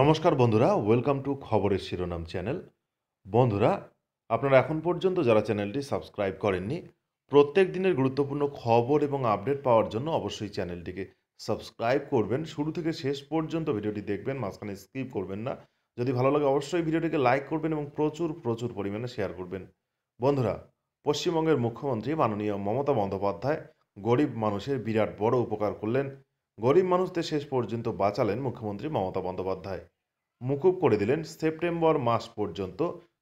নমস্কার বন্ধুরা welcome to খবরের শিরোনাম চ্যানেল বন্ধুরা আপনারা এখন পর্যন্ত যারা চ্যানেলটি সাবস্ক্রাইব করেননি প্রত্যেক দিনের গুরুত্বপূর্ণ খবর এবং আপডেট পাওয়ার জন্য অবশ্যই চ্যানেলটিকে সাবস্ক্রাইব করবেন শুরু থেকে শেষ পর্যন্ত ভিডিওটি দেখবেন মাঝখানে স্কিপ করবেন না যদি ভালো লাগে অবশ্যই ভিডিওটিকে লাইক করবেন এবং প্রচুর প্রচুর পরিমাণে শেয়ার করবেন বন্ধুরা পশ্চিমবঙ্গের মুখ্যমন্ত্রী মাননীয় মমতা বন্দ্যোপাধ্যায় গরিব মানুষের বিরাট বড় উপকার করলেন গরিব মানুষদের শেষ পর্যন্ত বাঁচালেন মুখ্যমন্ত্রী মমতা বন্দ্যোপাধ্যায় মুকুব করে দিলেন সেপ্টেম্বর মাস পর্যন্ত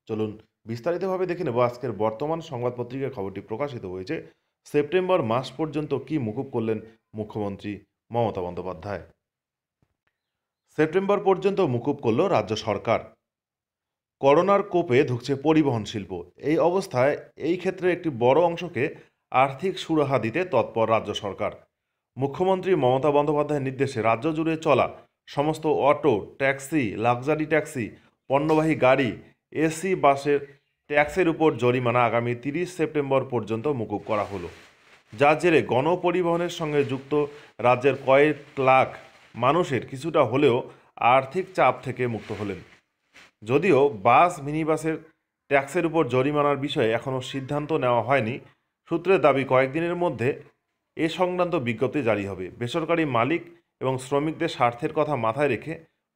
চলুন বিস্তারিতভাবে দেখে নেব আজকের বর্তমান সংবাদপত্রিকার খবরটি প্রকাশিত হয়েছে সেপ্টেম্বর মাস পর্যন্ত কি মুকুব করলেন মুখ্যমন্ত্রী মমতা বন্দ্যোপাধ্যায় সেপ্টেম্বর পর্যন্ত মুকুব করল রাজ্য সরকার করোনার কোপে ধুকছে পরিবহন শিল্প এই অবস্থায় এই ক্ষেত্রে একটি বড় অংশকে আর্থিক সুরাহা দিতে তৎপর রাজ্য সরকার মুখ্যমন্ত্রী মমতা বন্দ্যোপাধ্যায়ের নির্দেশে রাজ্য জুড়ে চলা সমস্ত অটো ট্যাক্সি লাক্সারি ট্যাক্সি পণ্যবাহী গাড়ি এসি বাসের ট্যাক্সের উপর জরিমানা আগামী তিরিশ সেপ্টেম্বর পর্যন্ত মুকুব করা হলো যার জেরে গণপরিবহনের সঙ্গে যুক্ত রাজ্যের কয়েক লাখ মানুষের কিছুটা হলেও আর্থিক চাপ থেকে মুক্ত হলেন যদিও বাস মিনিবাসের ট্যাক্সের উপর জরিমানার বিষয়ে এখনও সিদ্ধান্ত নেওয়া হয়নি সূত্রের দাবি কয়েকদিনের মধ্যে এ সংক্রান্ত বিজ্ঞপ্তি জারি হবে বেসরকারি মালিক এবং শ্রমিকদের স্বার্থের কথা মাথায় রেখে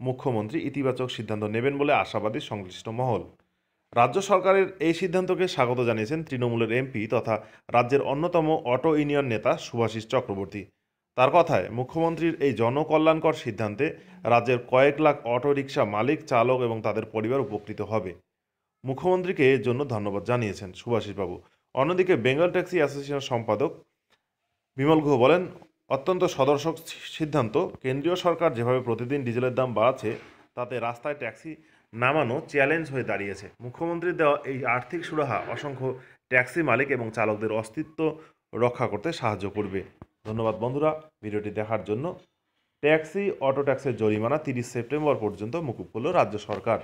মুখ্যমন্ত্রী ইতিবাচক সিদ্ধান্ত নেবেন বলে আশাবাদী সংশ্লিষ্ট মহল রাজ্য সরকারের এই সিদ্ধান্তকে স্বাগত জানিয়েছেন তৃণমূলের এমপি তথা রাজ্যের অন্যতম অটো ইউনিয়ন নেতা সুভাষিস চক্রবর্তী তার কথায় মুখ্যমন্ত্রীর এই জনকল্যাণকর সিদ্ধান্তে রাজ্যের কয়েক লাখ অটো রিক্সা মালিক চালক এবং তাদের পরিবার উপকৃত হবে মুখ্যমন্ত্রীকে এর জন্য ধন্যবাদ জানিয়েছেন সুভাষিসবাবু অন্যদিকে বেঙ্গল ট্যাক্সি অ্যাসোসিয়েশনের সম্পাদক বিমল গুহ বলেন অত্যন্ত সদর্শক সিদ্ধান্ত কেন্দ্রীয় সরকার যেভাবে প্রতিদিন ডিজেলের দাম বাড়াচ্ছে তাতে রাস্তায় ট্যাক্সি নামানো চ্যালেঞ্জ হয়ে দাঁড়িয়েছে মুখ্যমন্ত্রীর দেওয়া এই আর্থিক সুরাহা অসংখ্য ট্যাক্সি মালিক এবং চালকদের অস্তিত্ব রক্ষা করতে সাহায্য করবে ধন্যবাদ বন্ধুরা ভিডিওটি দেখার জন্য ট্যাক্সি অটো ট্যাক্সের জরিমানা তিরিশ সেপ্টেম্বর পর্যন্ত মুকুব করল রাজ্য সরকার